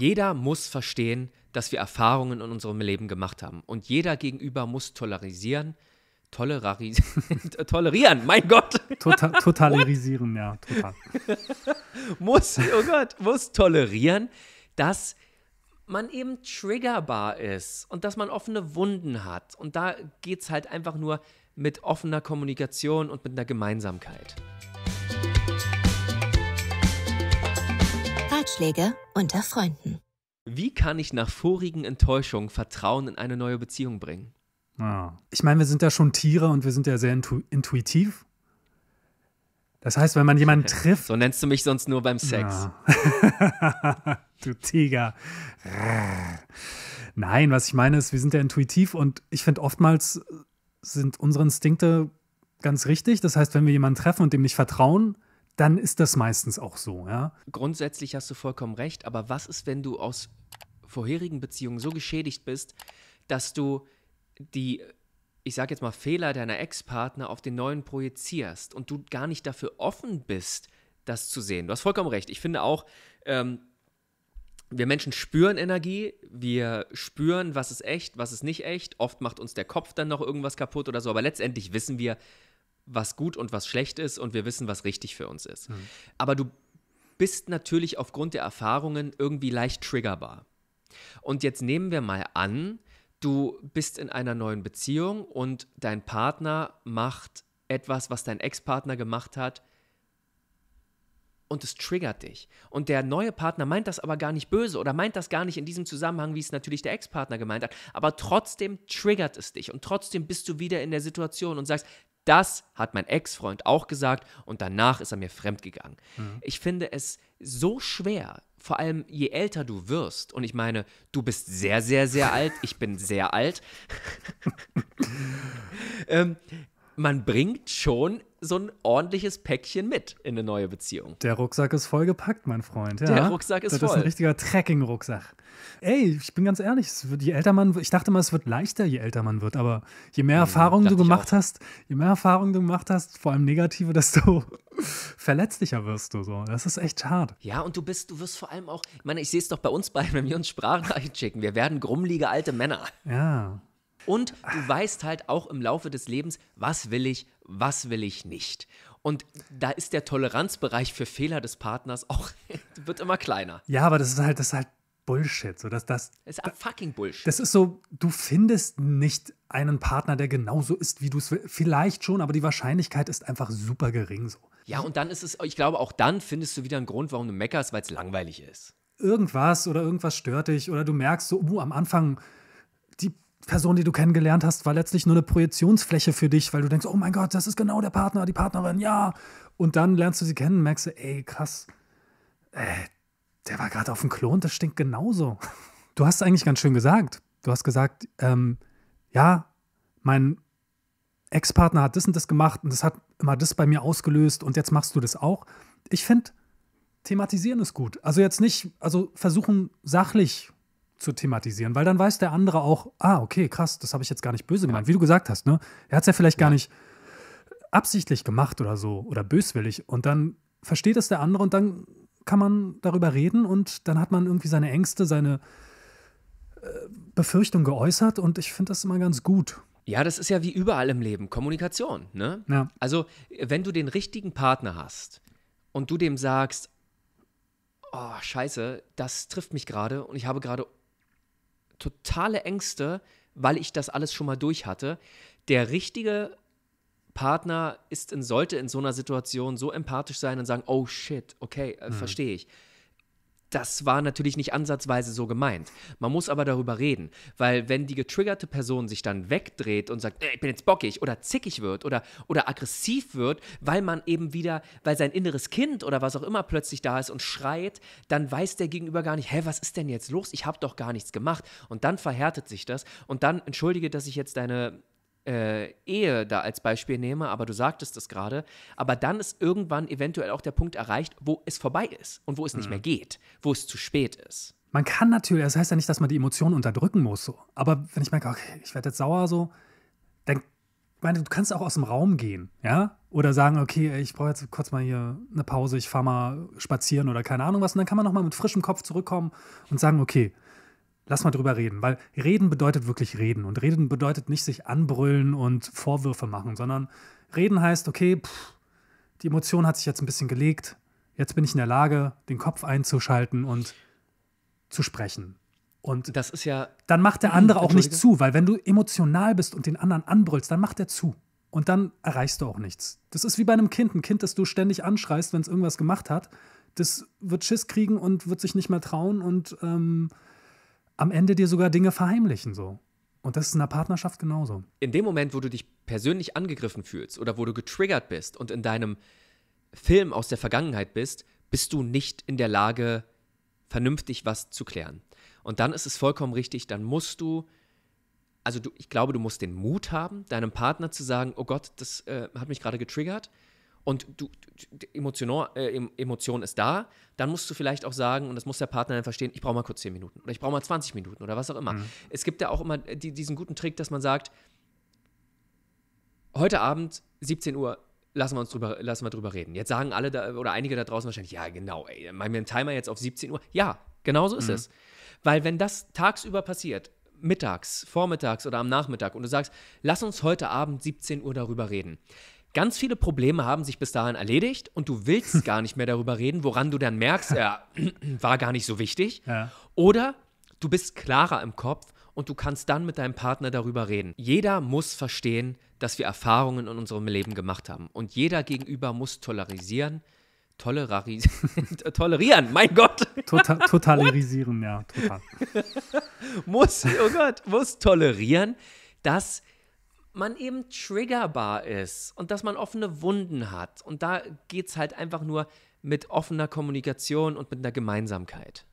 jeder muss verstehen, dass wir Erfahrungen in unserem Leben gemacht haben. Und jeder gegenüber muss tolerisieren, tolerari tolerieren, mein Gott. Total, totalerisieren, ja, total. muss, oh Gott, muss tolerieren, dass man eben triggerbar ist und dass man offene Wunden hat. Und da geht es halt einfach nur mit offener Kommunikation und mit einer Gemeinsamkeit. Ratschläge unter Freunden. Wie kann ich nach vorigen Enttäuschungen Vertrauen in eine neue Beziehung bringen? Ah. Ich meine, wir sind ja schon Tiere und wir sind ja sehr intu intuitiv. Das heißt, wenn man jemanden trifft. So nennst du mich sonst nur beim Sex. Ja. Ah. du Tiger. Nein, was ich meine ist, wir sind ja intuitiv und ich finde, oftmals äh, sind unsere Instinkte ganz richtig. Das heißt, wenn wir jemanden treffen und dem nicht vertrauen, dann ist das meistens auch so, ja. Grundsätzlich hast du vollkommen recht, aber was ist, wenn du aus vorherigen Beziehungen so geschädigt bist, dass du die, ich sag jetzt mal, Fehler deiner Ex-Partner auf den neuen projizierst und du gar nicht dafür offen bist, das zu sehen. Du hast vollkommen recht. Ich finde auch, ähm, wir Menschen spüren Energie, wir spüren, was ist echt, was ist nicht echt. Oft macht uns der Kopf dann noch irgendwas kaputt oder so, aber letztendlich wissen wir, was gut und was schlecht ist und wir wissen, was richtig für uns ist. Mhm. Aber du bist natürlich aufgrund der Erfahrungen irgendwie leicht triggerbar. Und jetzt nehmen wir mal an, du bist in einer neuen Beziehung und dein Partner macht etwas, was dein Ex-Partner gemacht hat, und es triggert dich. Und der neue Partner meint das aber gar nicht böse oder meint das gar nicht in diesem Zusammenhang, wie es natürlich der Ex-Partner gemeint hat. Aber trotzdem triggert es dich und trotzdem bist du wieder in der Situation und sagst, das hat mein Ex-Freund auch gesagt und danach ist er mir fremdgegangen. Mhm. Ich finde es so schwer, vor allem je älter du wirst. Und ich meine, du bist sehr, sehr, sehr alt. Ich bin sehr alt. ähm, man bringt schon so ein ordentliches Päckchen mit in eine neue Beziehung. Der Rucksack ist vollgepackt, mein Freund. Ja, der Rucksack ist das voll. Das ist ein richtiger Trekking-Rucksack. Ey, ich bin ganz ehrlich, wird, je älter man ich dachte mal, es wird leichter, je älter man wird, aber je mehr Erfahrungen ja, du gemacht hast, je mehr Erfahrungen du gemacht hast, vor allem negative, desto verletzlicher wirst du so. Das ist echt hart. Ja, und du bist, du wirst vor allem auch, ich meine, ich sehe es doch bei uns beiden, wenn wir uns Sprachen schicken, wir werden grummlige alte Männer. Ja. Und du weißt halt auch im Laufe des Lebens, was will ich, was will ich nicht. Und da ist der Toleranzbereich für Fehler des Partners auch, wird immer kleiner. Ja, aber das ist halt, das ist halt Bullshit. So, dass, das, das ist fucking Bullshit. Das ist so, du findest nicht einen Partner, der genauso ist, wie du es willst. Vielleicht schon, aber die Wahrscheinlichkeit ist einfach super gering so. Ja, und dann ist es, ich glaube, auch dann findest du wieder einen Grund, warum du meckerst, weil es langweilig ist. Irgendwas oder irgendwas stört dich oder du merkst so, uh, am Anfang Person, die du kennengelernt hast, war letztlich nur eine Projektionsfläche für dich, weil du denkst, oh mein Gott, das ist genau der Partner, die Partnerin, ja. Und dann lernst du sie kennen, merkst du, ey, krass, ey, äh, der war gerade auf dem Klon, das stinkt genauso. Du hast eigentlich ganz schön gesagt. Du hast gesagt, ähm, ja, mein Ex-Partner hat das und das gemacht und das hat immer das bei mir ausgelöst und jetzt machst du das auch. Ich finde, thematisieren ist gut. Also jetzt nicht, also versuchen sachlich zu thematisieren, weil dann weiß der andere auch, ah, okay, krass, das habe ich jetzt gar nicht böse gemeint, wie du gesagt hast, ne? Er hat es ja vielleicht ja. gar nicht absichtlich gemacht oder so oder böswillig und dann versteht es der andere und dann kann man darüber reden und dann hat man irgendwie seine Ängste, seine äh, Befürchtung geäußert und ich finde das immer ganz gut. Ja, das ist ja wie überall im Leben, Kommunikation, ne? Ja. Also, wenn du den richtigen Partner hast und du dem sagst, oh, scheiße, das trifft mich gerade und ich habe gerade totale Ängste, weil ich das alles schon mal durch hatte. Der richtige Partner ist in, sollte in so einer Situation so empathisch sein und sagen, oh shit, okay, äh, mhm. verstehe ich das war natürlich nicht ansatzweise so gemeint. Man muss aber darüber reden, weil wenn die getriggerte Person sich dann wegdreht und sagt, äh, ich bin jetzt bockig oder zickig wird oder, oder aggressiv wird, weil man eben wieder, weil sein inneres Kind oder was auch immer plötzlich da ist und schreit, dann weiß der Gegenüber gar nicht, hä, was ist denn jetzt los? Ich habe doch gar nichts gemacht. Und dann verhärtet sich das und dann entschuldige, dass ich jetzt deine äh, Ehe da als Beispiel nehme, aber du sagtest es gerade, aber dann ist irgendwann eventuell auch der Punkt erreicht, wo es vorbei ist und wo es mhm. nicht mehr geht, wo es zu spät ist. Man kann natürlich, das heißt ja nicht, dass man die Emotionen unterdrücken muss, so. aber wenn ich merke, okay, ich werde jetzt sauer, so, dann meine, du kannst auch aus dem Raum gehen, ja? Oder sagen, okay, ich brauche jetzt kurz mal hier eine Pause, ich fahre mal spazieren oder keine Ahnung was. Und dann kann man nochmal mit frischem Kopf zurückkommen und sagen, okay, lass mal drüber reden, weil reden bedeutet wirklich reden und reden bedeutet nicht sich anbrüllen und Vorwürfe machen, sondern reden heißt, okay, pff, die Emotion hat sich jetzt ein bisschen gelegt, jetzt bin ich in der Lage, den Kopf einzuschalten und zu sprechen. Und das ist ja dann macht der andere auch nicht zu, weil wenn du emotional bist und den anderen anbrüllst, dann macht er zu. Und dann erreichst du auch nichts. Das ist wie bei einem Kind. Ein Kind, das du ständig anschreist, wenn es irgendwas gemacht hat, das wird Schiss kriegen und wird sich nicht mehr trauen und ähm, am Ende dir sogar Dinge verheimlichen so. Und das ist in der Partnerschaft genauso. In dem Moment, wo du dich persönlich angegriffen fühlst oder wo du getriggert bist und in deinem Film aus der Vergangenheit bist, bist du nicht in der Lage, vernünftig was zu klären. Und dann ist es vollkommen richtig, dann musst du, also du, ich glaube, du musst den Mut haben, deinem Partner zu sagen, oh Gott, das äh, hat mich gerade getriggert und du, Emotion, äh, Emotion ist da, dann musst du vielleicht auch sagen, und das muss der Partner dann verstehen, ich brauche mal kurz 10 Minuten oder ich brauche mal 20 Minuten oder was auch immer. Mhm. Es gibt ja auch immer die, diesen guten Trick, dass man sagt, heute Abend, 17 Uhr, lassen wir uns drüber, lassen wir drüber reden. Jetzt sagen alle da, oder einige da draußen wahrscheinlich, ja, genau, ey, machen mir einen Timer jetzt auf 17 Uhr. Ja, genau so ist mhm. es. Weil wenn das tagsüber passiert, mittags, vormittags oder am Nachmittag und du sagst, lass uns heute Abend 17 Uhr darüber reden, ganz viele Probleme haben sich bis dahin erledigt und du willst gar nicht mehr darüber reden, woran du dann merkst, äh, er war gar nicht so wichtig. Ja. Oder du bist klarer im Kopf und du kannst dann mit deinem Partner darüber reden. Jeder muss verstehen, dass wir Erfahrungen in unserem Leben gemacht haben. Und jeder gegenüber muss tolerisieren, tolerari tolerieren, mein Gott. Total, totalerisieren, ja, total. muss, oh Gott, muss tolerieren, dass man eben triggerbar ist und dass man offene Wunden hat. Und da geht es halt einfach nur mit offener Kommunikation und mit einer Gemeinsamkeit.